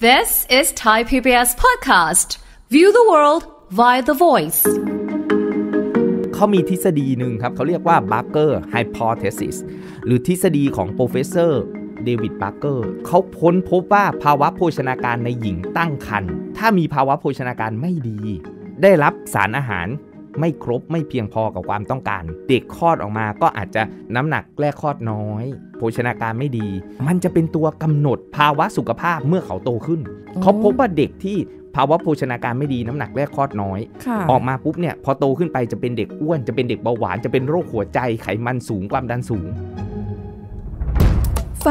This is Thai PBS podcast. View the world via the voice. เขามีทฤษฎีหนึ่งครับ เขาเรียกว่า Barker Hypothesis หรือทฤษฎีของ Professor David Barker เขาพ้นพบว่าภาวะโภชนาการในหญิงตั้งครรภ์ถ้ามีภาวะโภชนาการไม่ดี ได้รับสารอาหารไม่ครบไม่เพียงพอกับความต้องการ เด็กคลอดออกมาก็อาจจะน้ำหนักแรกคลอดน้อย โภชนาการไม่ดี มันจะเป็นตัวกำหนดภาวะสุขภาพเมื่อเขาโตขึ้น เขาพบว่าเด็กที่ภาวะโภชนาการไม่ดีน้ำหนักแรกคลอดน้อย ออกมาปุ๊บเนี่ยพอโตขึ้นไปจะเป็นเด็กอ้วนจะเป็นเด็กเบาหวานจะเป็นโรคหัวใจไขมันสูงความดันสูง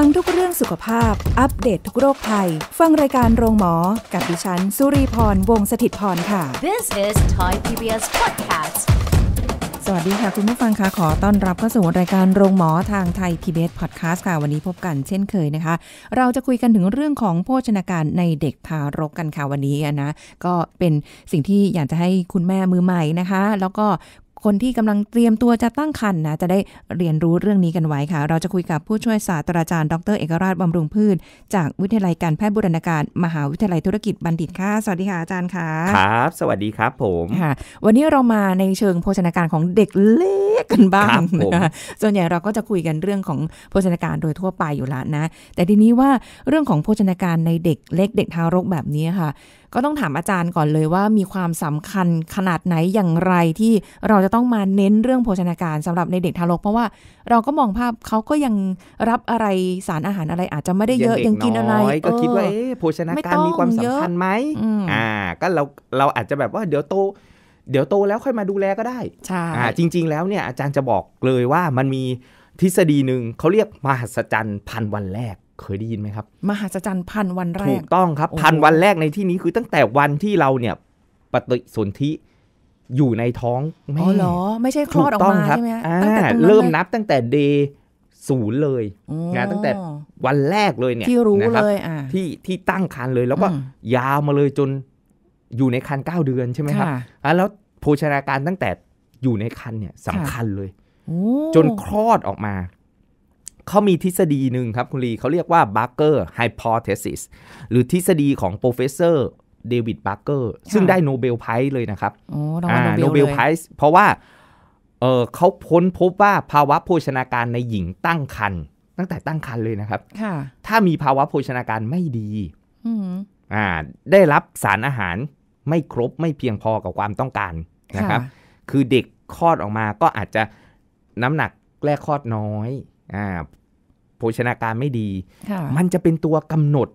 ฟังทุกเรื่องสุขภาพ อัปเดตททุกโรคภัยฟังรายการโรงหมอกับดิฉัน สุรีพร วงศิตพรค่ะ This is Thai PBS podcast สวัสดีค่ะ คุณผู้ฟังคะ ขอต้อนรับเข้าสู่รายการโรงหมอทางไทย PBS Podcast ค่ะ วันนี้พบกันเช่นเคยนะคะ เราจะคุยกันถึงเรื่องของโภชนาการในเด็กทารกกันค่ะ วันนี้นะ ก็เป็นสิ่งที่อยากจะให้คุณแม่มือใหม่นะคะ แล้วก็คนที่กำลังเตรียมตัวจะตั้งครรภ์นนะจะได้เรียนรู้เรื่องนี้กันไว้ค่ะเราจะคุยกับผู้ช่วยศาสตราจารย์ดรเอกราชบำรุงพืชจากวิทยาลัยการแพทย์บุรณาการ มหาวิทยาลัยธุรกิจบัณฑิตค่ะ สวัสดีค่ะอาจารย์ค่ะครับ สวัสดีครับผมค่ะ วันนี้เรามาในเชิงโภชนาการของเด็กเล็กกันบ้างนะส่วนใหญ่เราก็จะคุยกันเรื่องของโภชนาการโดยทั่วไปอยู่แล้วนะ แต่ทีนี้ว่าเรื่องของโภชนาการในเด็กเล็กเด็กทารกแบบนี้ค่ะก็ต้องถามอาจารย์ก่อนเลยว่ามีความสำคัญขนาดไหนอย่างไรที่เราจะต้องมาเน้นเรื่องโภชนาการสำหรับในเด็กทารกเพราะว่าเราก็มองภาพเขาก็ยังรับอะไรสารอาหารอะไร อาจจะไม่ได้เยอะยังกินอะไร ก็คิดว่าเอ๊ะโภชนาการมีความสำคัญไหมอ่าก็เราเราอาจจะแบบว่าเดี๋ยวโตเดี๋ยวโตแล้วค่อยมาดูแลก็ได้ใช่จริงๆแล้วเนี่ยอาจารย์จะบอกเลยว่ามันมีทฤษฎีหนึ่งเขาเรียกมหัศจรรย์พันวันแรกเคยได้ยินไหมครับมหัสจรรย์พันวันแรกถูกต้องครับพันวันแรกในที่นี้คือตั้งแต่วันที่เราเนี่ยปฏิสนธิอยู่ในท้องแม่อ๋อเหรอ ไม่ใช่คลอดออกมาใช่ไหมตั้งแต่เริ่มนับตั้งแต่เดศูนย์เลยนะตั้งแต่วันแรกเลยเนี่ยที่รู้เลยที่ที่ตั้งคันเลย แล้วก็ยาวมาเลยจนอยู่ในคันเก้าเดือนใช่ไหมครับอ่ะแล้วโภชนาการตั้งแต่อยู่ในคันเนี่ยสำคัญเลยจนคลอดออกมาเขามีทฤษฎีหนึ่งครับ คุณลี เขาเรียกว่า Barker Hypothesis หรือทฤษฎีของโปรเฟสเซอร์เดวิดบาร์เกอร์ซึ่งได้โนเบลไพรส์เลยนะครับโอ้โนเบลไพรส์เพราะว่าเเขาพ้นพบว่าภาวะโภชนาการในหญิงตั้งครรภ์ตั้งแต่ตั้งครรภ์เลยนะครับ ถ้ามีภาวะโภชนาการไม่ดีอ่าได้รับสารอาหารไม่ครบไม่เพียงพอกับความต้องการนะครับ คือเด็กคลอดออกมาก็อาจจะน้ำหนักแรกคลอดน้อยโภชนาการไม่ดี มันจะเป็นตัวกำหนด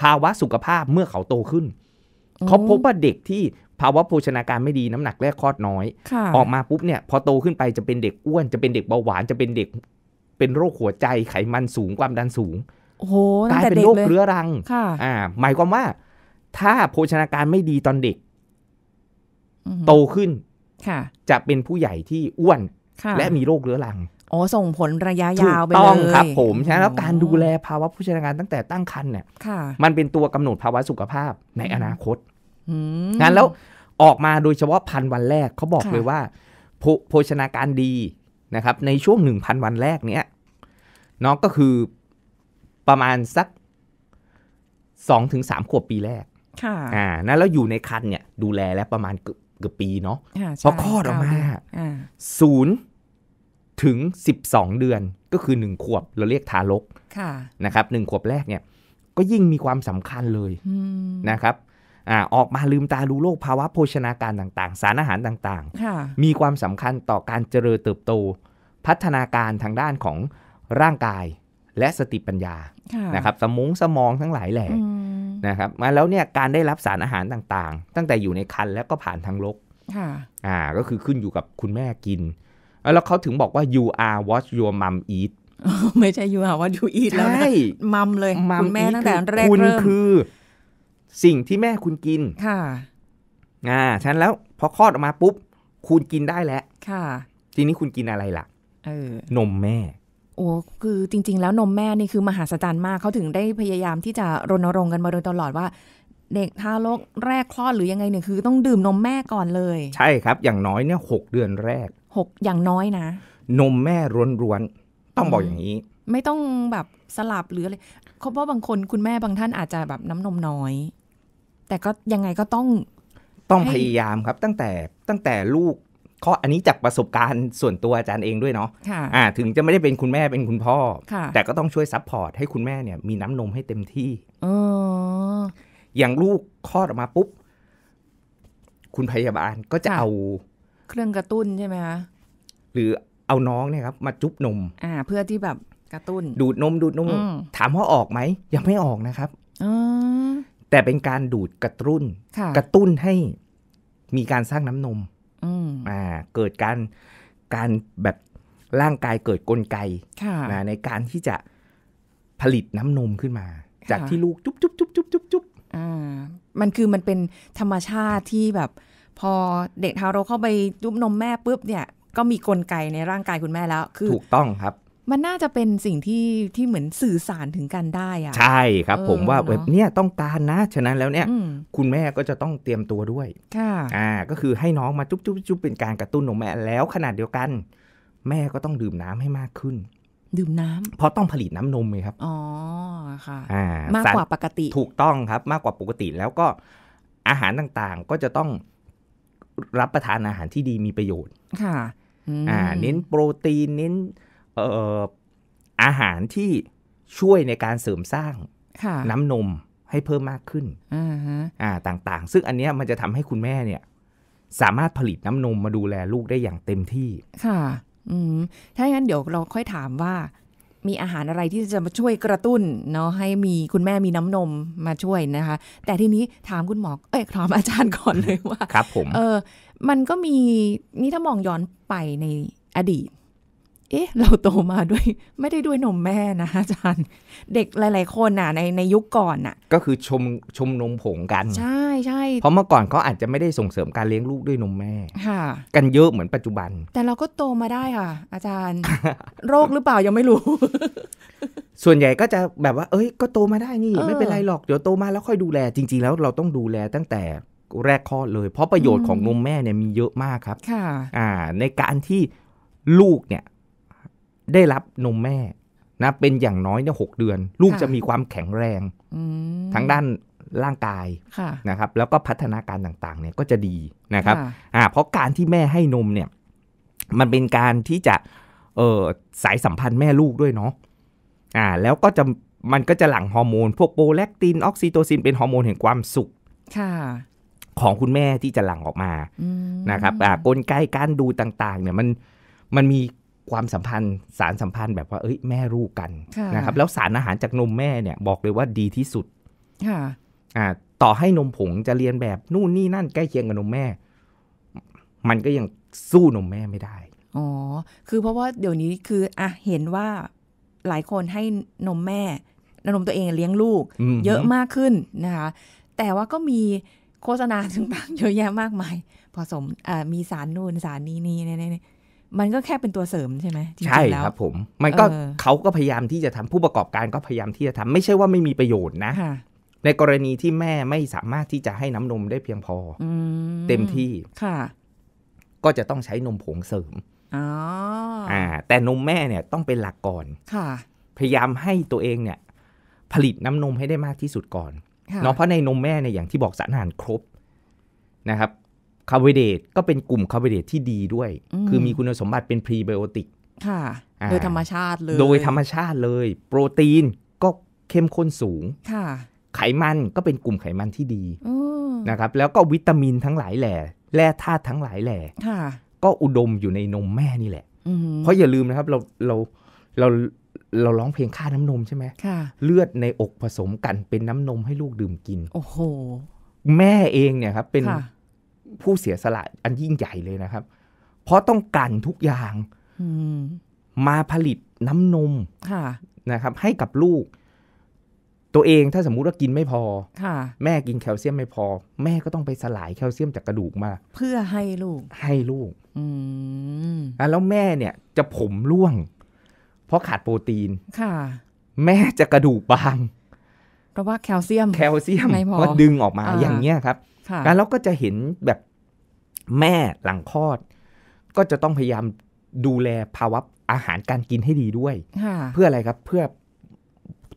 ภาวะสุขภาพเมื่อเขาโตขึ้นเขาพบว่าเด็กที่ภาวะโภชนาการไม่ดีน้ำหนักแรกคลอดน้อยออกมาปุ๊บเนี่ย พอโตขึ้นไปจะเป็นเด็กอ้วนจะเป็นเด็กเบาหวาน จะเป็นเด็ก เป็นโรคหัวใจไขมันสูงความดันสูงกลายเป็นโรคเรื้อรังอ่า หมายความว่า ถ้าโภชนาการไม่ดีตอนเด็กโตขึ้นจะเป็นผู้ใหญ่ที่อ้วน และมีโรคเรื้อรังอ๋อส่งผลระยะยาวไปเลย ต้องครับ ผมใช่แล้วการดูแลภาวะผู้ใช้แรงงานตั้งแต่ตั้งครรภ์เนี่ยมันเป็นตัวกำหนดภาวะสุขภาพในอนาคตงั้นแล้วออกมาโดยเฉพาะพันวันแรก เขาบอกเลยว่า โภชนาการดีนะครับ ในช่วงหนึ่งพันวันแรกเนี้ยน้องก็คือประมาณสักสองถึงสามขวบปีแรก ค่ะ อ่านนแล้วอยู่ในคันเนี่ย ดูแลแล้วประมาณเกือบเกือบปีเนาะพอคลอดออกมาศูนย์ถึง 12 เดือนก็คือ 1 ขวบเราเรียกทารกะนะครับหขวบแรกเนี่ยก็ยิ่งมีความสำคัญเลยนะครับออกมาลืมตาดูโลกภาวะโภชนาการต่างๆ สารอาหารต่างๆมีความสำคัญต่อการเจริญเติบโต พัฒนาการทางด้านของร่างกายและสติปัญญานะครับสมองสมองทั้งหลายแหล่นะครับมาแล้วเนี่ยการได้รับสารอาหารต่างๆ ตั้งแต่อยู่ในคันแล้วก็ผ่านทางลกอ่าก็คือขึ้นอยู่กับคุณแม่กินแล้วเขาถึงบอกว่า you are what your mom eat ไม่ใช่ you are what you eat แล้วนะมัมเลยมัมแม่ตั้งแต่แรกเริ่มคุณคือสิ่งที่แม่คุณกิน ค่ะอ่าฉันแล้วพอคลอดออกมาปุ๊บคุณกินได้แล้วค่ะทีนี้คุณกินอะไรล่ะออ นมแม่โอ้คือจริงๆแล้วนมแม่นี่คือมหาสจาลมากเขาถึงได้พยายามที่จะรณรงค์กันมาโดยตลอดว่า เด็กทารกแรกคลอดหรือยังไงเนี่ยคือ ต้องดื่มนมแม่ก่อนเลย ใช่ครับ อย่างน้อยเนี่ยหกเดือนแรกหกอย่างน้อยนะนมแม่ร้วนๆต้องบอกอย่างนี้ ไม่ต้องแบบสลับหรืออะไรเพราะบางคนคุณแม่บางท่านอาจจะแบบน้ำนมน้อย แต่ก็ยังไงก็ต้อง ต้องพยายามครับ ตั้งแต่ตั้งแต่ลูกข้ออันนี้จากประสบการณ์ส่วนตัวอาจารย์เองด้วยเนาะะถึงจะไม่ได้เป็นคุณแม่เป็นคุณพ่อ แต่ก็ต้องช่วยซัพพอร์ตให้คุณแม่เนี่ยมีน้ำนมให้เต็มที่ออย่างลูกคลอดออกมาปุ๊บคุณพยาบาลก็จะเอาเครื่องกระตุ้นใช่ไหมคะหรือเอาน้องเนี่ยครับ มาจุ๊บนมอ่า เพื่อที่แบบกระตุ้น ดูดนมดูดนม ถามว่าออกไหมยังไม่ออกนะครับอแต่เป็นการดูดกระตุ้น กระตุ้นให้มีการสร้างน้ำนมอ่า เกิดการการแบบร่างกายเกิดกลไกนะในการที่จะผลิตน้ำนมขึ้นมา จากที่ลูกจุ๊บจุ๊บจุ๊บจุ๊บจุ๊บจุ๊บมันคือมันเป็นธรรมชาติที่แบบพอเด็กทารกเข้าไปยุบนมแม่ปุ๊บ เนี่ย ก็มีกลไกในร่างกายคุณแม่แล้วคือถูกต้องครับ มันน่าจะเป็นสิ่งที่ที่เหมือนสื่อสารถึงกันได้อะใช่ครับ ผมว่าแบบเนี้ยต้องการนะ ฉะนั้นแล้วเนี้ยคุณแม่ก็จะต้องเตรียมตัวด้วย ค่ะอ่าก็คือให้น้องมาจุ๊บจุ๊บจุ๊บเป็นการกระตุ้นนมแม่แล้วขนาดเดียวกัน แม่ก็ต้องดื่มน้ำให้มากขึ้น ดื่มน้ำเพราะต้องผลิตน้ำนมเลยครับอ๋อค่ะอ่ามากกว่าปกติ ถูกต้องครับมากกว่าปกติแล้วก็อาหารต่างๆก็จะต้องรับประทานอาหารที่ดีมีประโยชน์ ค่ะ อ่า เน้นโปรตีน เน้น เอ่อ อาหารที่ช่วยในการเสริมสร้างน้ำนมให้เพิ่มมากขึ้นอ่า ต่างๆ ซึ่งอันเนี้ยมันจะทำให้คุณแม่เนี่ย สามารถผลิตน้ำนมมาดูแลลูกได้อย่างเต็มที่ ค่ะ อืมถ้าอย่างนั้นเดี๋ยวเราค่อยถามว่ามีอาหารอะไรที่จะมาช่วยกระตุ้นเนาะให้มีคุณแม่มีน้ำนมมาช่วยนะคะ แต่ทีนี้ถามคุณหมอเอ้ยถามอาจารย์ก่อนเลยว่าครับผม เออมันก็มีนี่ถ้ามองย้อนไปในอดีตเอ๊ะ เราโตมาด้วยไม่ได้ด้วยนมแม่นะอาจารย์ เด็กหลาย ๆ คนน่ะในในยุคก่อนน่ะ ก็คือชมชมนมผงกัน ใช่ใช่เพราะเมื่อก่อนเขาอาจจะไม่ได้ส่งเสริมการเลี้ยงลูกด้วยนมแม่ค่ะ กันเยอะเหมือนปัจจุบัน แต่เราก็โตมาได้ค่ะ อาจารย์ โรคหรือเปล่ายังไม่รู้ ส่วนใหญ่ก็จะแบบว่า เอ้ยก็โตมาได้นี่ ไม่เป็นไรหรอกเดี๋ยวโตมาแล้วค่อยดูแลจริงๆแล้วเราต้องดูแลตั้งแต่แรกคลอดเลยเพราะประโยชน์ของนมแม่เนี่ยมีเยอะมากครับ ค่ะ อ่า ในการที่ลูกเนี่ยได้รับนมแม่นะเป็นอย่างน้อยเนี่ยหเดือน ลูกจะมีความแข็งแรงทั้งด้านร่างกายนะครับ แล้วก็พัฒนาการต่าง ๆ เนี่ยก็จะดีนะครับ อ่า เพราะการที่แม่ให้นมเนี่ย มันเป็นการที่จะเออสายสัมพันธ์แม่ลูกด้วยเนาะอ่า แล้วก็จะมันก็จะหลั่งฮอร์โมน พวกโปรแลคตินออกซิโตซิน เป็นฮอร์โมนแห่งความสุขของคุณแม่ที่จะหลั่งออกมานะครับ อ่ากลไกการดูต่าง ๆ เนี่ยมันมันมีความสัมพันธ์สารสัมพันธ์แบบว่าเอ้ยแม่ลูกกันนะครับแล้วสารอาหารจากนมแม่เนี่ย บอกเลยว่าดีที่สุดค่ะอ่าต่อให้นมผงจะเรียนแบบนู่นนี่นั่นใกล้เคียงกับนมแม่ มันก็ยังสู้นมแม่ไม่ได้ อ๋อ คือเพราะว่าเดี๋ยวนี้คืออ่ะ เห็นว่าหลายคนให้นมแม่นมตัวเองเลี้ยงลูกเยอะมากขึ้นนะคะแต่ว่าก็มีโฆษณาต่างๆเยอะแยะมากมายผสมมีสารนู่นสารนี้นี่นี่มันก็แค่เป็นตัวเสริมใช่ไหมใช่ครับผม มันก็เขาก็พยายามที่จะทำผู้ประกอบการก็พยายามที่จะทำ ไม่ใช่ว่าไม่มีประโยชน์นะในกรณีที่แม่ไม่สามารถที่จะให้น้ำนมได้เพียงพออเต็มที่ค่ะ ก็จะต้องใช้นมผงเสริมอ๋อแต่นมแม่เนี่ย ต้องเป็นหลักก่อน ค่ะ พยายามให้ตัวเองเนี่ย ผลิตน้ำนมให้ได้มากที่สุดก่อนเนาะเพราะในนมแม่เนี่ยอย่างที่บอกสารอาหารครบนะครับคาร์โบไฮเดรตก็เป็นกลุ่มคาร์โบไฮเดรตที่ดีด้วย คือมีคุณสมบัติเป็นพรีไบโอติกค่ะ โดยธรรมชาติเลย โดยธรรมชาติเลย โปรตีนก็เข้มข้นสูง ค่ะ ไขมันก็เป็นกลุ่มไขมันที่ดีนะครับ แล้วก็วิตามินทั้งหลายแหล่แร่ธาตุทั้งหลายแหล่ก็อุดมอยู่ในนมแม่นี่แหละเพราะอย่าลืมนะครับเราเราเราเราร้องเพลงค่าน้ำนมใช่ไหมเลือดในอกผสมกันเป็นน้ำนมให้ลูกดื่มกิน โอ้โหแม่เองเนี่ยครับเป็นผู้เสียสละอันยิ่งใหญ่เลยนะครับ เพราะต้องกันทุกอย่างมาผลิตน้ำนมนะครับ ให้กับลูก ตัวเองถ้าสมมุติว่ากินไม่พอแม่กินแคลเซียมไม่พอ แม่ก็ต้องไปสลายแคลเซียมจากกระดูกมา เพื่อให้ลูกให้ลูก อืมแล้วแม่เนี่ยจะผมร่วง เพราะขาดโปรตีน ค่ะ แม่จะกระดูกบางเพราะว่าแคลเซียมแคลเซียมไพ่พอดึงออกมาออย่างเงี้ยครับแล้วเราก็จะเห็นแบบแม่หลังคลอด ก็จะต้องพยายามดูแลภาวะอาหารการกินให้ดีด้วย เพื่ออะไรครับเพื่อ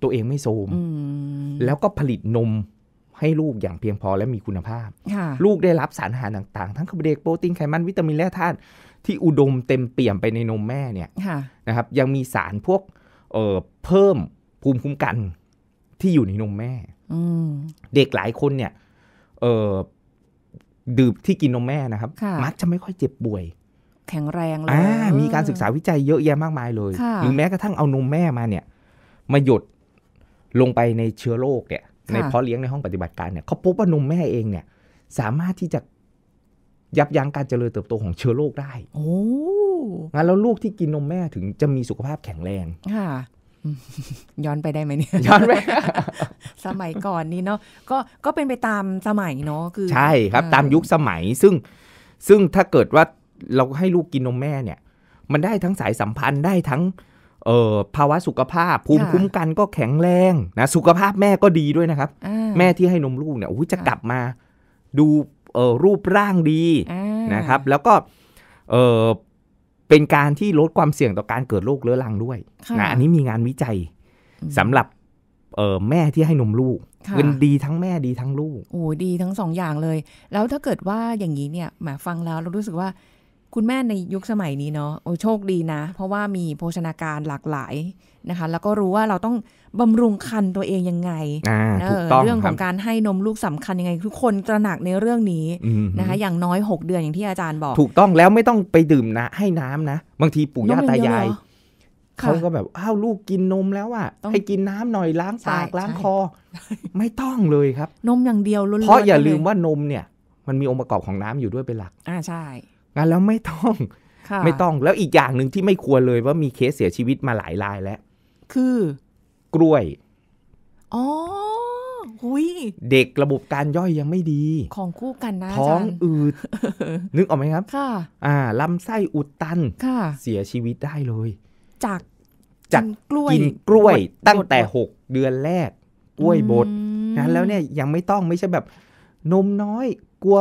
ตัวเองไม่โทมแล้วก็ผลิตนมให้ลูกอย่างเพียงพอและมีคุณภาพ ลูกได้รับสารอาหารต่างๆ ทั้งคาร์โบไฮเดรตโปรตีนไขมันวิตามิน และธาตุที่อุดมเต็มเปี่ยมไปในนมแม่เนี่ยนะครับยังมีสารพวกเเพิ่มภูมิคุ้มกันที่อยู่ในนมแม่เด็กหลายคนเนี่ยเออดื่มที่กินนมแม่นะครับ มักจะไม่ค่อยเจ็บป่วย แข็งแรงเลยมีการศึกษาวิจัยเยอะแยะมากมายเลยหรือแม้กระทั่งเอานมแม่มาเนี่ยมาหยดลงไปในเชื้อโรคเนี่ยในเพาะเลี้ยงในห้องปฏิบัติการเนี่ยเขาพบว่านมแม่เองเนี่ยสามารถที่จะ ยับยั้งการเจริญเติบโตของเชื้อโรคได้โอ้งั้นแล้วลูกที่กินนมแม่ถึงจะมีสุขภาพแข็งแรงค่ะย้อนไปได้ไหมเนี่ยย้อนไปสมัยก่อนนี่เนาะก็ก็เป็นไปตามสมัยเนาะคือใช่ครับ ตามยุคสมัยซึ่งซึ่งถ้าเกิดว่าเราให้ลูกกินนมแม่เนี่ย มันได้ทั้งสายสัมพันธ์ได้ทั้งเอ่อภาวะสุขภาพภูมิคุ้มกันก็แข็งแรงนะสุขภาพแม่ก็ดีด้วยนะครับ แม่ที่ให้นมลูกเนี่ยจะกลับมาดูเอ่อรูปร่างดีนะครับ แล้วก็เอ่อเป็นการที่ลดความเสี่ยงต่อการเกิดโรคเรื้อรังด้วยนะอันนี้มีงานวิจัยสำหรับแม่ที่ให้นมลูกเป็นดีทั้งแม่ดีทั้งลูกโอ้ดีทั้งสองอย่างเลย แล้วถ้าเกิดว่าอย่างนี้เนี่ย หมาฟังแล้วเรารู้สึกว่าคุณแม่ในยุคสมัยนี้เนาะโอ้โชคดีนะ เพราะว่ามีโภชนาการหลากหลายนะคะแล้วก็รู้ว่าเราต้องบำรุงคันตัวเองยังไงเรื่องของการให้นมลูกสำคัญยังไง ทุกคนตระหนักในเรื่องนี้นะคะอย่างน้อย6เดือนอย่างที่อาจารย์บอก ถูกต้องแล้วไม่ต้องไปดื่มนะ ให้น้ำนะบางทีปู่ย่าตายายเขาก็แบบอ้าวลูกกินนมแล้วอ่ะให้กินน้ำหน่อยล้างปากล้างคอ ไม่ต้องเลยครับนมอย่างเดียวล้วนเพราะอย่าลืมว่านมเนี่ย มันมีองค์ประกอบของน้ำอยู่ด้วยเป็นหลัก อ่าใช่งั้นแล้วไม่ต้องไม่ต้องแล้วอีกอย่างหนึ่งที่ไม่ควรเลยว่ามีเคสเสียชีวิตมาหลายรายแล้วคือกล้วย อ๋อหุยเด็กระบบการย่อยยังไม่ดีของคู่กันนะท้องอืดนึกออกไหมครับค่ะ อ่าลำไส้อุดตันค่ะ เสียชีวิตได้เลย จากจากกล้วยกินกล้วยตั้งแต่หกเดือนแรก กล้วยบดนั้น แล้วเนี่ยยังไม่ต้องไม่ใช่แบบ นมน้อยกลัว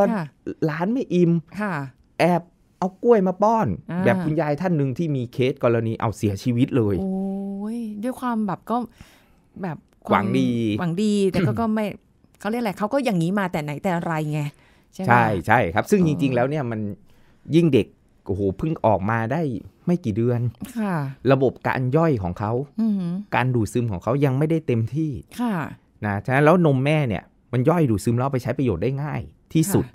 หลานไม่อิ่มค่ะแอบเอากล้วยมาป้อน แบบคุณยายท่านหนึ่งที่มีเคสกรณีเอาเสียชีวิตเลยโอ้ยด้วยความแบบก็แบบหวังดีหวังดีแต่ก็ก็ไม่เขาเรียกอะไรเขาก็อย่างนี้มาแต่ไหนแต่ไรไง ใช่ใช่ใช่ครับ ซึ่งจริง ๆ แล้วเนี่ยมันยิ่งเด็กโอ้โหเพิ่งออกมาได้ไม่กี่เดือน ค่ะ ระบบการย่อยของเขาการดูดซึมของเขายังไม่ได้เต็มที่ค่ะนะฉะนั้นแล้วนมแม่เนี่ยมันย่อยดูดซึมแล้วไปใช้ประโยชน์ได้ง่ายที่สุด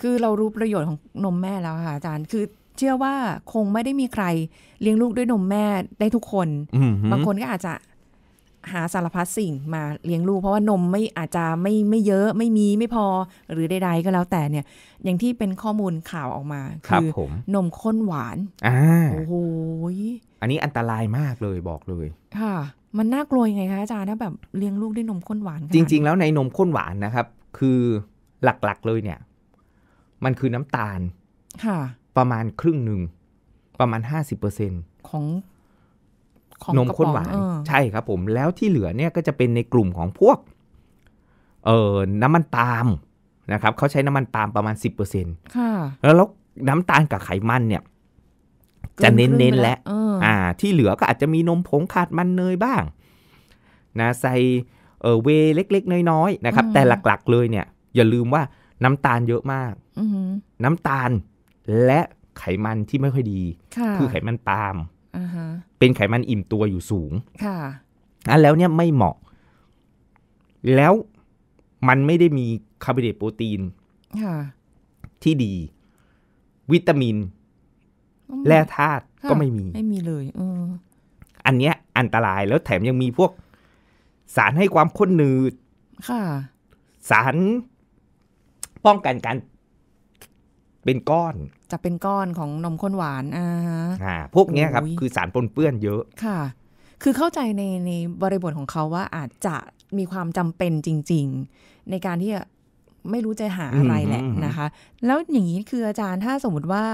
คือเรารู้ประโยชน์ของนมแม่แล้วค่ะอาจารย์ คือเชื่อว่าคงไม่ได้มีใครเลี้ยงลูกด้วยนมแม่ได้ทุกคน บางคนก็อาจจะหาสารพัดสิ่งมาเลี้ยงลูกเพราะว่านมไม่อาจจะไม่ไม่เยอะไม่มีไม่พอหรือใดๆก็แล้วแต่เนี่ย อย่างที่เป็นข้อมูลข่าวออกมาคือนมข้นหวานอ่าโอ้โห อันนี้อันตรายมากเลยบอกเลย ค่ะ มันน่ากลัวยังไงคะอาจารย์ถ้าแบบเลี้ยงลูกด้วยนมข้นหวาน จริงๆแล้วในนมข้นหวานนะครับ คือหลักๆ เลยเนี่ยมันคือน้ำตาลค่ะประมาณครึ่งหนึ่ง ประมาณห้าสิ็นของของนมข้นหวานใช่ครับ ผม แล้วที่เหลือเนี่ยก็จะเป็นในกลุ่มของพวก เอ่อน้ำมันปาล์มนะครับ เขาใช้น้ำมันปาล์มประมาณสิบเปร์เซ็นค่ะ แล้วน้ำตาลกับไขมันเนี่ย จะเน้นๆ้แล้วอ่า ที่เหลือก็อาจจะมีนมผงขาดมันเนยบ้าง นะ ใส่เออเวเล็กๆน้อยๆนะครับ แต่หลักๆเลยเนี่ยอย่าลืมว่าน้ำตาลเยอะมาก น้ำตาลและไขมันที่ไม่ค่อยดี คือไขมันปาล์มเป็นไขมันอิ่มตัวอยู่สูง ค่ะอันแล้วเนี่ยไม่เหมาะ แล้วมันไม่ได้มีคาร์โบไฮเดรตโปรตีนที่ดี วิตามิน แร่ธาตุก็ไม่มี ไม่มีเลยออันเนี้ย อันตราย แล้วแถมยังมีพวก สารให้ความข้นหนืดค่ะ สารป้องกันการเป็นก้อน จะเป็นก้อนของนมข้นหวานอ่าอ่พวกนี้ครับ คือสารปนเปื้อนเยอะ ค่ะ คือเข้าใจในในบริบทของเขาว่าอาจจะมีความจำเป็นจริงๆ ในการที่ไม่รู้จะหาอะไรแหละนะคะ แล้วอย่างนี้คืออาจารย์ถ้าสมมติว่า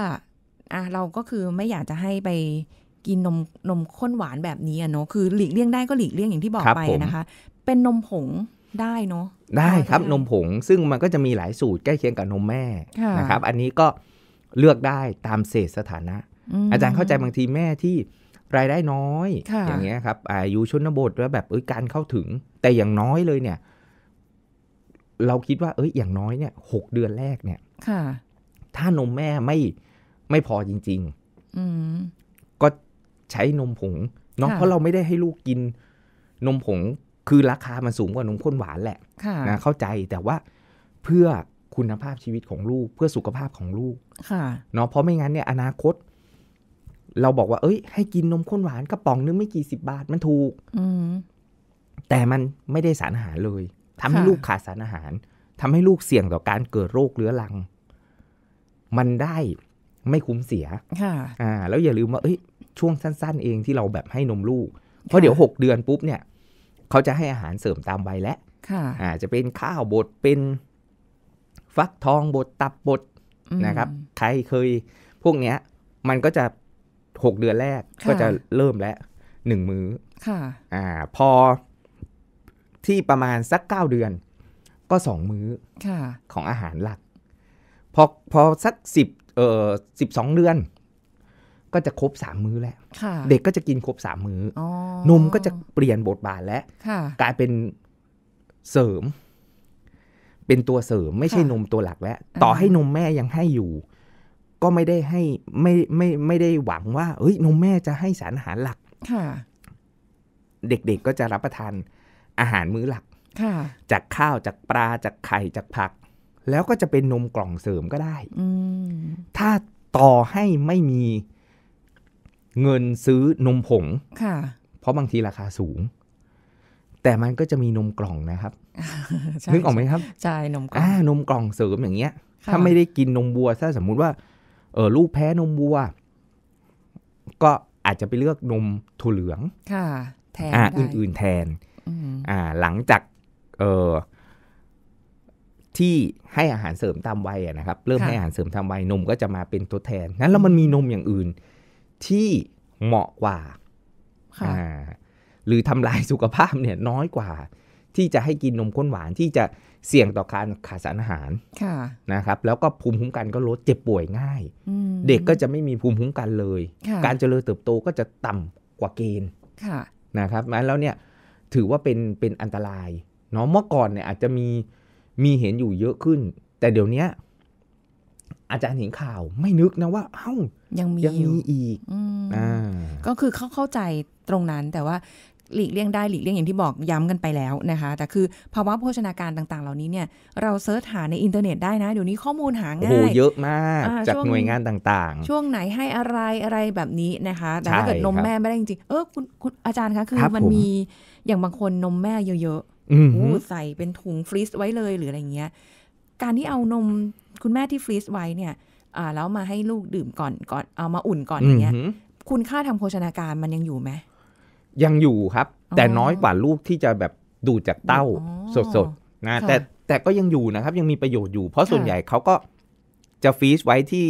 อ่ะเราก็คือไม่อยากจะให้ไปกินนมนมข้นหวานแบบนี้อ่ะเนาะคือ หลีกเลี่ยงได้ก็หลีกเลี่ยงอย่างที่บอกไปนะคะ เป็นนมผงได้เนาะได้ครับนมผง ซึ่งมันก็จะมีหลายสูตร ใกล้เคียงกับนมแม่นะครับอันนี้ก็เลือกได้ตามเศษสถานะ อาจารย์เข้าใจบางทีแม่ที่รายได้น้อยอย่างเงี้ยครับ อายุชนบทแล้วแบบเอการเข้าถึง แต่อย่างน้อยเลยเนี่ย เราคิดว่าเอ้ยอย่างน้อยเนี่ยหกเดือนแรกเนี่ยถ้านมแม่ไม่ไม่พอจริงๆก็ใช้นมผงเนาะเพราะเราไม่ได้ให้ลูกกิน นมผงคือราคามันสูงกว่านมข้นหวานแหละนะเข้าใจแต่ว่า เพื่อคุณภาพชีวิตของลูกเพื่อสุขภาพของลูกเนาะเพราะไม่งั้นเนี่ยอนาคต เราบอกว่า เอ้ยให้กินนมข้นหวานกระป๋องนึงไม่กี่สิบบาทมันถูกแต่มันไม่ได้สารอาหารเลยทำให้ลูกขาดสารอาหารทำให้ลูกเสี่ยงต่อการเกิดโรคเรื้อรัง มันได้ไม่คุ้มเสียค่ะอ่า แล้วอย่าลืมว่าเอ้ยช่วงสั้น ๆ เองที่เราแบบให้นมลูกเพราะเดี๋ยวหกเดือนปุ๊บเนี่ยเขาจะให้อาหารเสริมตามวัยและอาจจะเป็นข้าวบดเป็นฟักทองบดตับบดนะครับ ใครเคยพวกเนี้ยมันก็จะหกเดือนแรกก็จะเริ่มแล้วหนึ่งมือ้อค่ะอ่าพอที่ประมาณสักเก้าเดือนก็สองมือ้อของอาหารหลัก พอพอสักสิบเอ่อสิบสองเดือนก็จะครบสามมื้อแล้วเด็กก็จะกินครบสามมื้ออนมก็จะเปลี่ยนบทบาทแล้วกลายเป็นเสริม เป็นตัวเสริม ไม่ใช่นมตัวหลักแล้ว ต่อให้นมแม่ยังให้อยู่ ก็ไม่ได้ให้ไม่ไม่ไม่ได้หวังว่า เอ้ยนมแม่จะให้สารอาหารหลักเด็กๆกก็จะรับประทานอาหารมื้อหลักจากข้าวจากปลาจากไข่จากผัก แล้วก็จะเป็นนมกล่องเสริมก็ได้ถ้าต่อให้ไม่มีเงินซื้อนมผง ค่ะ เพราะบางทีราคาสูง แต่มันก็จะมีนมกล่องนะครับนึกออกไหมครับ ใช่นมกล่องนมกล่องเสริมอย่างเงี้ย ถ้าไม่ได้กินนมวัว ถ้าสมมุติว่า เออลูกแพ้นมวัว ก็อาจจะไปเลือกนมถั่วเหลือง ค่ะ แทนอ่าอื่นๆแทนอ่า หลังจากเออที่ให้อาหารเสริมตามวัยนะครับ เริ่มให้อาหารเสริมตามวัยนมก็จะมาเป็นตัวแทน นั้นแล้วมันมีนมอย่างอื่นที่เหมาะกว่า หรือทำลายสุขภาพเนี่ยน้อยกว่า ที่จะให้กินนมข้นหวานที่จะเสี่ยงต่อการขาดสารอาหาระนะครับแล้วก็ภูมิคุ้มกันก็ลดเจ็บป่วยง่ายเด็กก็จะไม่มีภูมิคุ้มกันเลย การเจริญเติบโตก็จะต่ำกว่าเกณฑ์นะครับแล้วเนี่ยถือว่าเป็นเป็นอันตรายเนาะเมื่อก่อนเนี่ยอาจจะมีมีเห็นอยู่เยอะขึ้น แต่เดี๋ยวนี้อาจารย์เห็นข่าวไม่นึกนะว่าเอ้ายังมียังมีอีกอก็คือเขาเข้าใจตรงนั้น แต่ว่าหลีกเลี่ยงได้หลีกเลี่ยงอย่างที่บอกย้ำกันไปแล้วนะคะ แต่คือภาวะโภชนาการต่างๆเหล่านี้เนี่ย เราเซิร์ชหาในอินเทอร์เน็ตได้นะเดี๋ยวนี้ข้อมูลหาง่ายเยอะมากจากหน่วยงานต่างๆ ช่วงไหนให้อะไรอะไรแบบนี้นะคะ แต่ถ้าเกิดนมแม่ไม่ได้จริงๆเออคุณคุณอาจารย์คะคือมันมีอย่างบางคนนมแม่เยอะๆอู้ใส่เป็นถุงฟรีซไว้เลยหรืออะไรเงี้ยการที่เอานมคุณแม่ที่ฟรีซไว้เนี่ยแล้วมาให้ลูกดื่มก่อนก่อนเอามาอุ่นก่อนอย่างเงี้ย คุณค่าทางโภชนาการมันยังอยู่ไหม ยังอยู่ครับ แต่น้อยกว่าลูกที่จะแบบดูดจากเต้าสดๆนะ แต่แต่ก็ยังอยู่นะครับ ยังมีประโยชน์อยู่ เพราะส่วนใหญ่เขาก็จะฟรีซไว้ที่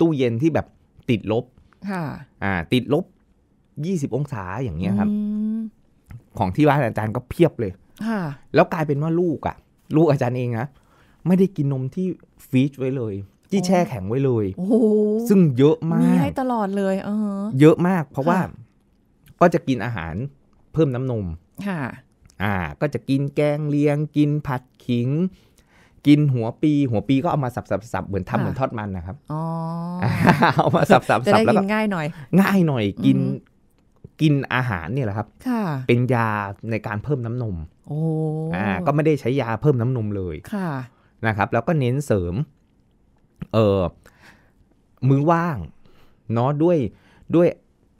ตู้เย็นที่แบบติดลบ ค่ะ อ่า ติดลบยี่สิบองศาอย่างเงี้ยครับ ของที่บ้านอาจารย์ก็เพียบเลย ค่ะ แล้วกลายเป็นว่าลูกอ่ะ ลูกอาจารย์เองนะไม่ได้กินนมที่ฟีชไว้เลยที่แช่แข็งไว้เลยซึ่งเยอะมาก มีให้ตลอดเลยเออเยอะมากเพราะว่าก็จะกินอาหารเพิ่มน้ำนมค่ะ อ่า ก็จะกินแกงเลียง กินผัดขิง กินหัวปี หัวปีก็เอามาสับๆเหมือนทำเหมือนทอดมันนะครับอ๋อเอามาสับๆแล้วก็ง่ายหน่อย ง่ายหน่อย กินกินอาหารเนี่ยแหละครับ ค่ะ เป็นยาในการเพิ่มน้ำนมโอ้อ่า ก็ไม่ได้ใช้ยาเพิ่มน้ำนมเลยค่ะนะครับแล้วก็เน้นเสริมเออมื้อว่างเนาะด้วยด้วย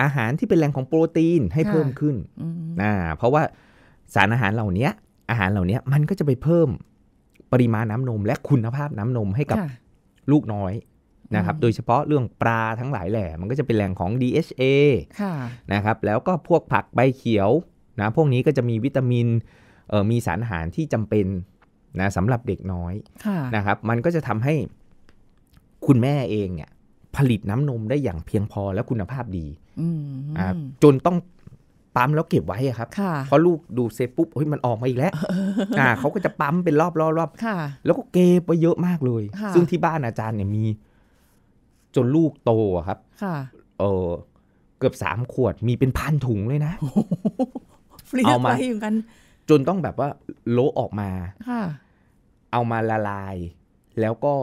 อาหารที่เป็นแหล่งของโปรตีน ให้เพิ่มขึ้นอ่าเพราะว่าสารอาหารเหล่านี้อาหารเหล่านี้มันก็จะไปเพิ่มปริมาณน้ำนม และคุณภาพน้ำนมให้กับลูกน้อยนะครับ โดยเฉพาะเรื่องปลาทั้งหลายแหล่ มันก็จะเป็นแหล่งของ DHA นะครับแล้วก็พวกผักใบเขียวนะพวกนี้ก็จะมีวิตามินมีสารอาหารที่จำเป็นนะสำหรับเด็กน้อย นะครับ มันก็จะทำให้ คุณแม่เองเนี่ยผลิตน้ำนมได้อย่างเพียงพอและคุณภาพดีจนต้องปั๊มแล้วเก็บไว้ครับเพราะลูกดูเซฟปุ๊บเฮ้ย มันออกมาอีกแล้วเขาก็จะปั๊มเป็นรอบรอบๆแล้วก็เก็บไปเยอะมากเลย ซึ่งที่บ้านอาจารย์เนี่ยมี จนลูกโตครับเออเกือบสามขวดมีเป็นพันถุงเลยนะเอามาจนต้องแบบว่าโลออกมาเอามาละลาย แล้วก็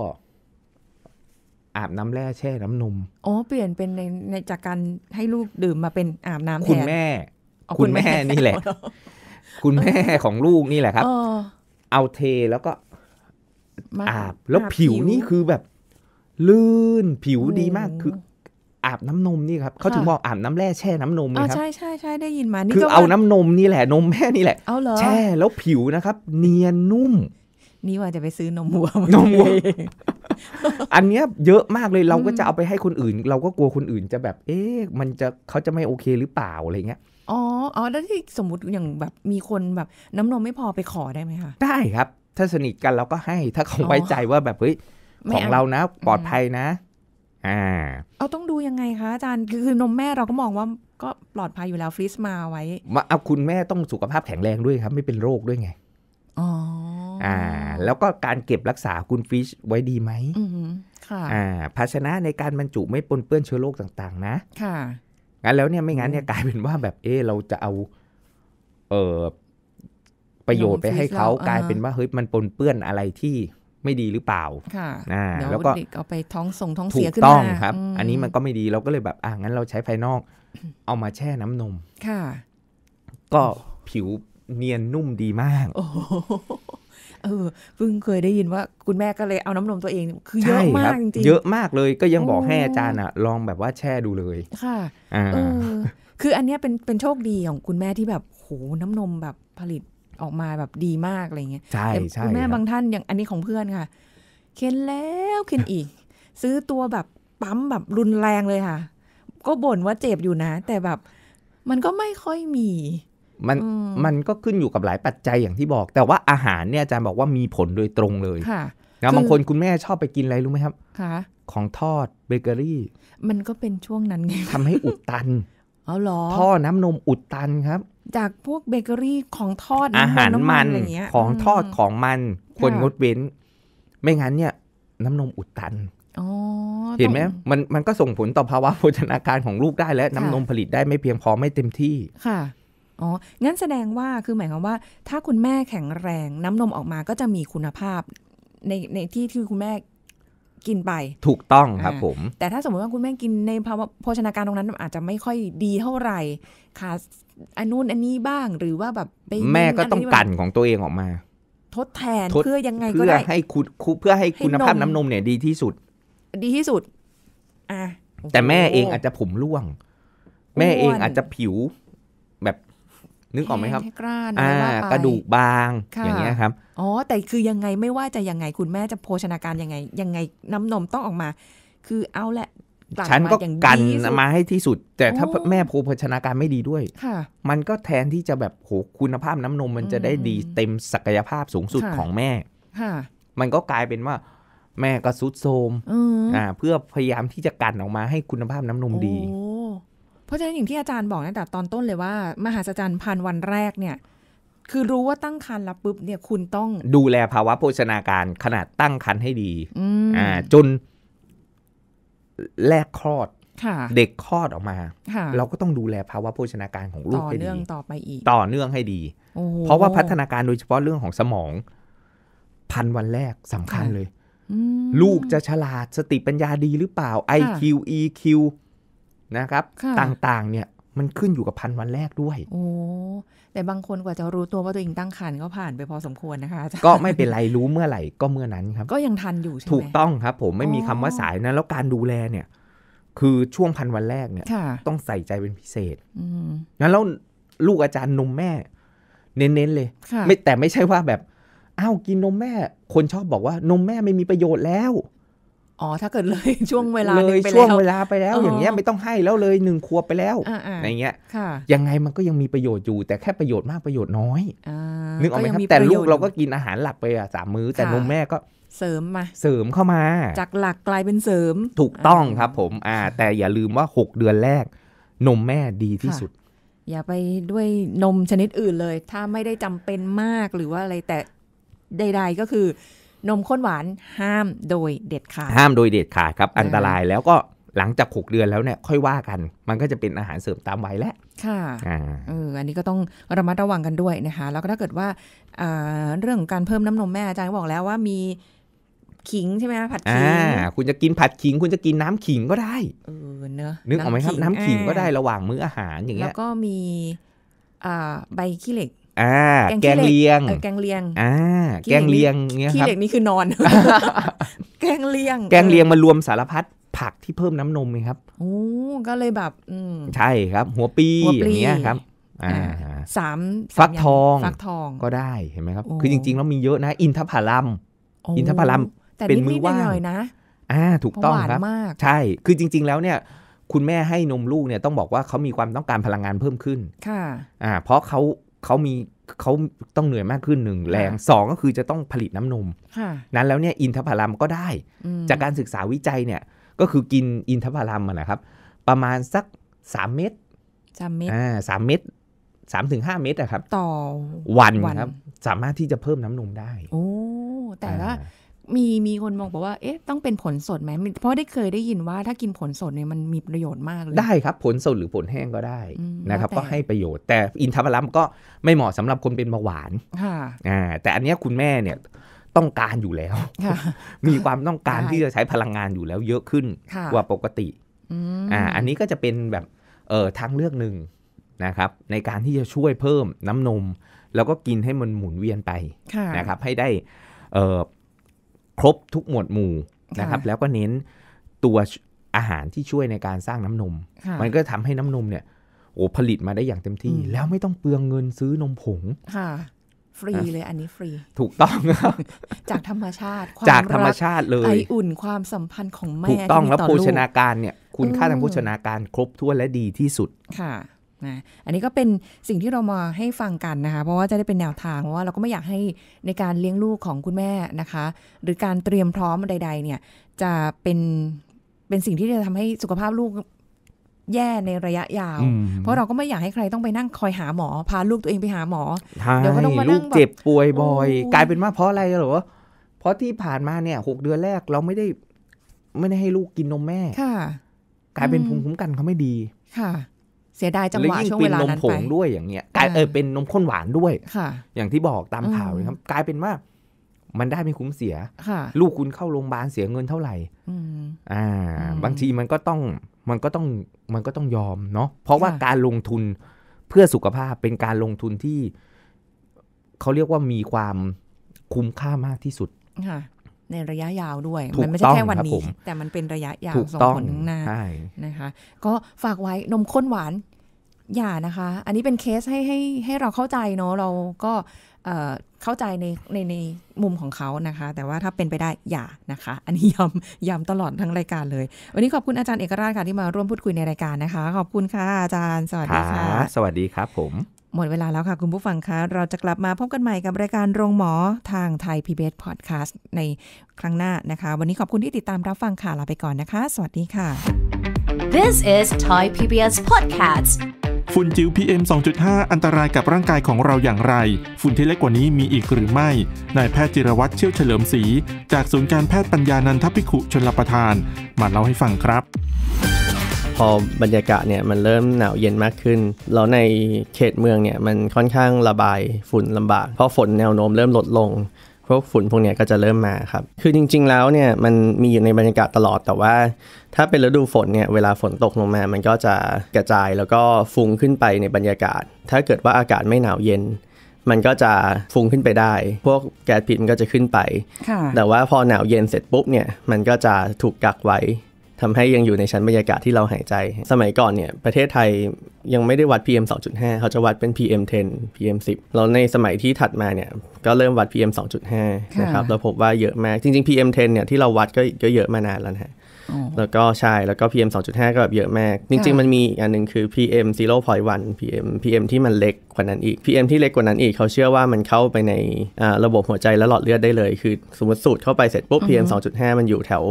อาบน้ำแร่แช่น้ำนม อ๋อ เปลี่ยนเป็นในในจากการให้ลูกดื่มมาเป็นอาบน้ำแทนคุณแม่ คุณแม่นี่แหละคุณแม่ของลูกนี่แหละครับเอาเทแล้วก็อาบ แล้วผิวนี่คือแบบลื่นผิวดีมากคือ อาบน้ำนมนี่ครับเขาถึงบอกอาบน้ำแร่แช่น้ำนมนะครับใช่ใช่ใช่ได้ยินมานี่คือเอาน้ำนมนี่แหละนมแม่นี่แหละแช่ แล้วผิวนะครับ เนียนนุ่มนี่ว่าจะไปซื้อนมวัวนมวัว อันเนี้ยเยอะมากเลยเราก็จะเอาไปให้คนอื่น เราก็กลัวคนอื่น จะแบบเอ๊ะมันจะเขาจะไม่โอเคหรือเปล่าอะไรเงี้ย อ๋อ อ๋อ แล้วที่สมมติอย่างแบบมีคนแบบน้ำนมไม่พอไปขอได้ไหมคะ ได้ครับ ถ้าสนิทกันเราก็ให้ ถ้าเขาไว้ใจว่าแบบเฮ้ยของเรานะ ปลอดภัยนะ อ่า เอาต้องดูยังไงคะอาจารย์คือนมแม่เราก็มองว่าก็ปลอดภัยอยู่แล้วฟรีซมาไว้มาเอาคุณแม่ต้องสุขภาพแข็งแรงด้วยครับไม่เป็นโรคด้วยไงอ่าแล้วก็การเก็บรักษาคุณฟิชไว้ดีไหมอ่าภาชนะในการบรรจุไม่ปนเปื้อนเชื้อโรคต่างๆนะ ค่ะงั้นแล้วเนี่ยไม่งั้นเนี่ยกลายเป็นว่าแบบเออเราจะเอาเออประโยชน์ไปให้เขากลายเป็นว่าเฮ้ยมันปนเปื้อนอะไรที่ไม่ดีหรือเปล่า ค่ะอ่าแล้วก็เอาไปท้องส่งท้องเสียขึ้นมาถูกต้องครับ อันนี้มันก็ไม่ดีเราก็เลยแบบอ่างั้นเราใช้ภายนอก เอามาแช่น้ำนมค่ะก็ผิวเนียนนุ่มดีมากเออเพิ่งเคยได้ยินว่าคุณแม่ก็เลยเอาน้ำนมตัวเอง คือเยอะมากจริงเยอะมากเลยก็ยังบอกให้อาจารย์อ่ะ ลองแบบว่าแช่ดูเลย ค่ะอ่าคืออันนี้เป็นเป็นโชคดีของคุณแม่ที่แบบโหน้ำนมแบบผลิตออกมาแบบดีมากอะไรเงี้ยใช่ใช่คุณแม่บางท่านอย่างอันนี้ของเพื่อนค่ะเข็นแล้วเข็นอีก ซื้อตัวแบบปั๊มแบบรุนแรงเลยค่ะ ก็บ่นว่าเจ็บอยู่นะ แต่แบบมันก็ไม่ค่อยมีมันมันก็ขึ้นอยู่กับหลายปัจจัยอย่างที่บอก แต่ว่าอาหารเนี่ย อาจารย์บอกว่ามีผลโดยตรงเลยนะบางคนคุณแม่ชอบไปกินอะไรรู้ไหมครับของทอดเบเกอรี่ มันก็เป็นช่วงนั้นไงทำให้อุดตันเอาหรอท่อน้ำนมอุดตันครับ จากพวกเบเกอรี่ของทอดอาหารมัน ของทอดของมันควรงดเว้น ไม่งั้นเนี่ยน้ำนมอุดตันเห็นไหมมันมันก็ส่งผลต่อภาวะโภชนาการของลูกได้และน้ำนมผลิตได้ไม่เพียงพอไม่เต็มที่ค่ะอ๋อ งั้นแสดงว่า คือหมายความว่า ถ้าคุณแม่แข็งแรง น้ำนมออกมาก็จะมีคุณภาพในในที่ที่คุณแม่กินไป ถูกต้องครับผม แต่ถ้าสมมติว่าคุณแม่กินในภาวะโภชนาการตรงนั้นอาจจะไม่ค่อยดีเท่าไหร่ค่ะ อันนู้นอันนี้บ้างหรือว่าแบบแม่ก็ต้องกันของตัวเองออกมา ทดแทนเพื่อยังไงก็ได้เพื่อให้คุณเพื่อให้คุณภาพน้ำนมเนี่ยดีที่สุด ดีที่สุด อ่ะแต่แม่เองอาจจะผมร่วง แม่เองอาจจะผิวแบบนึกออกไหมครับกาอ่า กระดูกบางอย่างเงี้ยครับ อ๋อ แต่คือยังไงไม่ว่าจะยังไงคุณแม่จะโภชนาการยังไง ยังไงน้ำนมต้องออกมา คือเอาแหละฉันก็กันมาให้ที่สุด แต่ถ้าแม่โภชนาการไม่ดีด้วย มันก็แทนที่จะแบบโหคุณภาพน้ำนมมันจะได้ดีเต็มศักยภาพสูงสุดของแม่ มันก็กลายเป็นว่า แม่ก็ซุดโทมอ่า เพื่อพยายามที่จะกันออกมาให้คุณภาพน้ำนมดีราะฉะนั้นอย่างที่อาจารย์บอกนัแต่ตอนต้นเลยว่า มหาสจรรย์พันวันแรกเนี่ย คือรู้ว่าตั้งครรภ์แล้วปุ๊บเนี่ยคุณต้อง ดูแลภาวะโภชนาการขนาดตั้งครรภ์ให้ดีอ่า จนแรกคลอดเด็กคลอดออกมาเราก็ต้องดูแลภาวะโภชนาการของลูกให้ดีต่อเนื่องต่อไปอีก ต่อเนื่องให้ดีเพราะว่าพัฒนาการโดยเฉพาะเรื่องของสมองพันวันแรกสำคัญเลยลูกจะฉลาดสติปัญญาดีหรือเปล่า IQ EQ นะครับต่างๆ เนี่ยมันขึ้นอยู่กับพันวันแรกด้วยโอ้แต่บางคนกว่าจะรู้ตัวว่าตัวเองตั้งครรภ์ก็ผ่านไปพอสมควรนะคะ ก็ไม่เป็นไรรู้เมื่อไหร่ก็เมื่อนั้นครับ ก็ยังทันอยู่ใช่ไหมถูกต้องครับ ผมไม่มีคำว่าสายนะ แล้วการดูแลเนี่ย คือช่วงพันวันแรกเนี่ยต้องใส่ใจเป็นพิเศษงั้นแล้วลูกอาจารย์นมแม่ เน้นๆเลย ไม่แต่ไม่ใช่ว่าแบบอ้าวกินนมแม่ คนชอบบอกว่านมแม่ไม่มีประโยชน์แล้วอ๋อถ้าเกิดเลยช่วงเวลาเลยช่วงเวลาไปแล้ว อย่างเงี้ยไม่ต้องให้แล้วเลยหนึ่งครัวไปแล้วอ่างเงี้ยยังไงมันก็ยังมีประโยชน์อยู่ แต่แค่ประโยชน์มากประโยชน์น้อยนึกออกไหมครับแต่ลูกเราก็กินอาหารหลักไปอ่ะสามมื้อแต่นมแม่ก็ เสริมมา เสริมเข้ามา จากหลักกลายเป็นเสริมถูกต้องครับผมอ่า แต่อย่าลืมว่า 6 เดือนแรก นมแม่ดีที่สุดอย่าไปด้วยนมชนิดอื่นเลย ถ้าไม่ได้จำเป็นมากหรือว่าอะไรแต่ใดๆก็คือนมข้นหวานห้ามโดยเด็ดขาดห้ามโดยเด็ดขาดครับ อันตรายแล้วก็หลังจาก 6 เดือนแล้วเนี่ยค่อยว่ากัน มันก็จะเป็นอาหารเสริมตามวัยแล้วค่ะเอออันนี้ก็ต้องระมัดระวังกันด้วยนะคะแล้วก็ถ้าเกิดว่าเรื่องการเพิ่มน้ำนมแม่อาจารย์บอกแล้วว่ามีขิงใช่ไหมผัดขิงคุณจะกินผัดขิงคุณจะกินน้ำขิงก็ได้เออเนอะนึกออกไหมครับน้ำขิงก็ได้ระหว่างมื้ออาหารอย่างเงี้ยแล้วก็มีใบขี้เหล็กอ่าแกงเลียงแกงเลียงอ่าแกงเลียงเนี่ยครับขี้เหล็กนี่คือนอน แกงเลียง แกงเลียงมารวมสารพัดผักที่เพิ่มน้ำนมครับโอ้ก็เลยแบบใช่ครับ หัวปีอย่างเงี้ยครับสามฟักทองฟักทอง ก็ได้ เห็นไหมครับ คือจริง ๆ แล้วมีเยอะนะ อินทผลัม อินทผลัม เป็นมือว่างนะ อ่า ถูกต้องครับใช่ คือจริง ๆ แล้วเนี่ย คุณแม่ให้นมลูกเนี่ยต้องบอกว่าเขามีความต้องการพลังงานเพิ่มขึ้น ค่ะ อ่า เพราะเขาเขามีเขาต้องเหนื่อยมากขึ้นหนึ่งแรงสองก็คือจะต้องผลิตน้ำนมนั้นแล้วเนี่ยอินทผลัมก็ได้ จากการศึกษาวิจัยเนี่ยก็คือกินอินทผลัมนะครับ ประมาณสักสามเม็ดสามเม็ดอ่าสามเม็ดสามถึงห้าเม็ดนะครับ ต่อวันครับ สามารถที่จะเพิ่มน้ำนมได้ โอ้ แต่ละมีมีคนมองบอกว่า เอ๊ะต้องเป็นผลสดไหมเพราะได้เคยได้ยินว่า ถ้ากินผลสดเนี่ยมันมีประโยชน์มากเลยได้ครับ ผลสดหรือผลแห้งก็ได้นะครับก็ให้ประโยชน์ แต่อินทผลัมก็ไม่เหมาะสำหรับคนเป็นเบาหวานอ่าแต่อันนี้คุณแม่เนี่ยต้องการอยู่แล้วมีความต้องการที่จะใช้พลังงานอยู่แล้วเยอะขึ้นกว่าปกติอ่าอันนี้ก็จะเป็นแบบเออทางเลือกหนึ่งนะครับในการที่จะช่วยเพิ่มน้ำนมแล้วก็กินให้มันหมุนเวียนไปนะครับ ให้ได้ครบทุกหมวดหมู่นะครับ แล้วก็เน้นตัวอาหารที่ช่วยในการสร้างน้ำนม มันก็ทำให้น้ำนมเนี่ยโอ้ผลิตมาได้อย่างเต็มที่แล้วไม่ต้องเปลืองเงินซื้อนมผงค่ะฟรีเลยอันนี้ฟรี ถูกต้อง จากธรรมชาติจากธรรมชาติเลยไออุ่นความสัมพันธ์ของแม่ถูกต้องแล้วโภชนาการเนี่ยคุณค่าทางโภชนาการครบถ้วนและดีที่สุดค่ะนะอันนี้ก็เป็นสิ่งที่เรามาให้ฟังกันนะคะ เพราะว่าจะได้เป็นแนวทางว่าเราก็ไม่อยากให้ในการเลี้ยงลูกของคุณแม่นะคะ หรือการเตรียมพร้อมใด ๆ เนี่ย จะเป็น เป็นสิ่งที่จะทำให้สุขภาพลูกแย่ในระยะยาว เพราะเราก็ไม่อยากให้ใครต้องไปนั่งคอยหาหมอ พาลูกตัวเองไปหาหมอเดี๋ยวก็ต้องมานั่งเจ็บป่วยบ่อยกลายเป็นว่าเพราะอะไรหรอเพราะที่ผ่านมาเนี่ยหกเดือนแรกเราไม่ได้ไม่ได้ให้ลูกกินนมแม่ค่ะ กลายเป็นภูมิคุ้มกันเขาไม่ดีค่ะเสียดายจังหวะช่วงเวลานั้นไปนมผงด้วยอย่างเงี้ยกลายเออเป็นนมข้นหวานด้วย ค่ะอย่างที่บอกตามข่าวนะครับ กลายเป็นว่า มันได้ไม่คุ้มเสียลูกคุณเข้าโรงพยาบาลเสียเงินเท่าไหร่อ่า บางทีมันก็ต้องมันก็ต้องมันก็ต้องยอมเนาะเพราะว่าการลงทุนเพื่อสุขภาพ เป็นการลงทุนที่เขาเรียกว่ามีความคุ้มค่ามากที่สุดในระยะยาวด้วย มันไม่ใช่แค่วันนี้ แต่มันเป็นระยะยาวสองคนข้างหน้านะคะ ก็ฝากไว้นมข้นหวาน อย่านะคะ อันนี้เป็นเคสให้ให้ให้เราเข้าใจเนาะเราก็เข้าใจในในในมุมของเขานะคะ แต่ว่าถ้าเป็นไปได้อย่านะคะ อันนี้ย้ำย้ำตลอดทั้งรายการเลยวันนี้ขอบคุณอาจารย์เอกราชค่ะที่มาร่วมพูดคุยในรายการนะคะ ขอบคุณค่ะอาจารย์สวัสดีค่ะสวัสดีครับผมหมดเวลาแล้วค่ะ คุณผู้ฟังคะเราจะกลับมาพบกันใหม่กับ รายการโรงหมอ ทางไทย p ส s Podcast ในครั้งหน้านะคะ วันนี้ขอบคุณที่ติดตามรับฟังค่ะลาไปก่อนนะคะ สวัสดีค่ะ This is Thai PBS Podcast ฝุ่นจิ๋ว PM 2.5 อันตรายกับร่างกายของเราอย่างไร ฝุ่นที่เล็กกว่านี้มีอีกหรือไม่นายแพทย์จิรวัตรเชี่ยวเฉลิมศรีจากศูนย์การแพทย์ปัญญานันทพิขุชนลประทานมาเล่าให้ฟังครับพอบรรยากาศเนี่ยมันเริ่มหนาวเย็นมากขึ้น แล้วในเขตเมืองเนี่ยมันค่อนข้างระบายฝุ่นลำบากเพราะฝนแนวโน้มเริ่มลดลงพวกฝุ่นพวกนี้ก็จะเริ่มมาครับ คือจริง ๆ แล้วเนี่ยมันมีอยู่ในบรรยากาศตลอด แต่ว่า ถ้าเป็นฤดูฝนเนี่ยเวลาฝนตกลงมา มันก็จะกระจายแล้วก็ฟุ้งขึ้นไปในบรรยากาศ ถ้าเกิดว่าอากาศไม่หนาวเย็น มันก็จะฟุ้งขึ้นไปได้ พวกแก๊สพิษมันก็จะขึ้นไป แต่ว่าพอหนาวเย็นเสร็จปุ๊บเนี่ยมันก็จะถูกกักไว้ทำให้ยังอยู่ในชั้นบรรยากาศที่เราหายใจ สมัยก่อนเนี่ยประเทศไทยยังไม่ได้วัด PM 2.5 เขาจะวัดเป็น PM 10 PM 10เราในสมัยที่ถัดมาเนี่ยก็เริ่มวัด PM 2.5นะครับเราพบว่าเยอะมาก จริงๆ PM 10เนี่ยที่เราวัดก็ก็เยอะมานานแล้วนะแล้วก็ใช่แล้วก็ PM 2.5 ก็แบบเยอะมาก จริง ๆ มันมีอีกอันหนึ่งคือ PM 0.1 PM PM ที่มันเล็กกว่านั้นอีก PM ที่เล็กกว่านั้นอีกเขาเชื่อว่ามันเข้าไปในระบบหัวใจและหลอดเลือดได้เลยคือสมมติสูดเข้าไปเสร็จปุ๊บ PM 2.5 มันอยู่แถว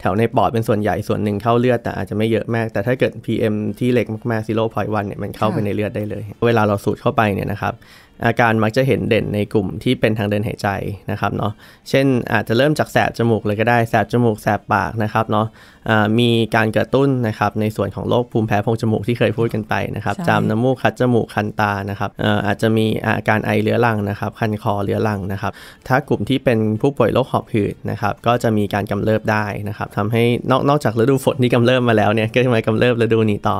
แถวในปอดเป็นส่วนใหญ่ส่วนหนึ่งเข้าเลือด แต่อาจจะไม่เยอะมาก แต่ถ้าเกิด PM ที่เล็กมากๆ0.1เนี่ยมันเข้าไปในเลือดได้เลย เวลาเราสูดเข้าไปเนี่ยนะครับอาการมักจะเห็นเด่นในกลุ่มที่เป็นทางเดินหายใจนะครับเนาะ เช่นอาจจะเริ่มจากแสบจมูกเลยก็ได้แสบจมูก แสบปากนะครับเนาะะมีการกระตุ้นนะครับในส่วนของโรคภูมิแพ้โพรงจมูกที่เคยพูดกันไปนะครับ จามน้ำมูกคัดจมูกคันตานะครับอาอาจจะมีอาการไอเรื้อรังนะครับ คันคอเรื้อรังนะครับ ถ้ากลุ่มที่เป็นผู้ป่วยโรคหอบหืดนะครับ ก็จะมีการกำเริบได้นะครับทำให้นอกนอกจากฤดูฝนที่กำเริบมาแล้วเนี่ยก็จะมากำเริบฤดูนี้ต่อ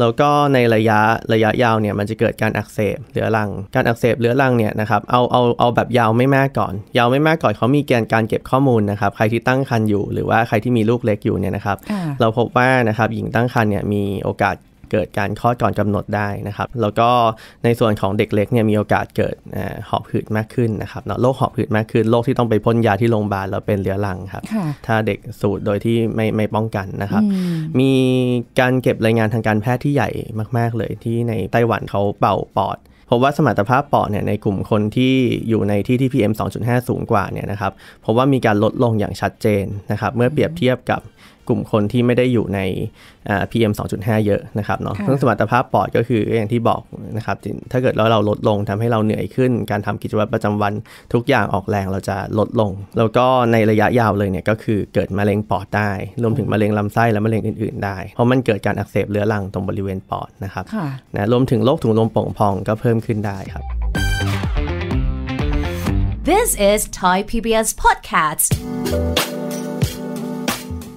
แล้วก็ในระยะระยะยาวเนี่ย มันจะเกิดการอักเสบเรื้อรัง การอักเสสพเรื้อรังเนี่ยนะครับเอาเอาเอาแบบยาวไม่มากก่อน ยาวไม่มากก่อนเขามีแกนการเก็บข้อมูลนะครับ ใครที่ตั้งครรภ์อยู่ หรือว่าใครที่มีลูกเล็กอยู่เนี่ยนะครับ เราพบว่านะครับหญิงตั้งครรภ์เนี่ยมีโอกาสเกิดการคลอดก่อนกำหนดได้นะครับ แล้วก็ในส่วนของเด็กเล็กเนี่ยมีโอกาสเกิดหอบหืดมากขึ้นนะครับเนาะโรคหอบหืดมากขึ้นโรคที่ต้องไปพ่นยาที่โรงพยาบาลแล้วเป็นเรื้อรังครับถ้าเด็กสูดโดยที่ไม่ไม่ป้องกันนะครับ มีการเก็บรายงานทางการแพทย์ที่ใหญ่มากๆเลยที่ในไต้หวันเขาเป่าปอดพบว่าสมรรถภาพปอดเนี่ยในกลุ่มคนที่อยู่ในที่ที่ PM 2.5 สูงกว่าเนี่ยนะครับพบว่ามีการลดลงอย่างชัดเจนนะครับเมื่อเปรียบเทียบกับกลุ่มคนที่ไม่ได้อยู่ใน PM 2.5 เยอะนะครับเนาะซึ่งสมรรถภาพปอดก็คืออย่างที่บอกนะครับถ้าเกิดแล้วเราลดลงทำให้เราเหนื่อยขึ้น การทำกิจวัตรประจำวันทุกอย่างออกแรงเราจะลดลง แล้วก็ในระยะยาวเลยเนี่ยก็คือเกิดมะเร็งปอดได้ รวมถึงมะเร็งลำไส้และมะเร็งอื่นๆได้เพราะมันเกิดการอักเสบเรื้อรังตรงบริเวณปอดนะครับนะรวมถึงโรคถุงลมโป่งพองก็เพิ่มขึ้นได้ครับ This is Thai PBS Podcast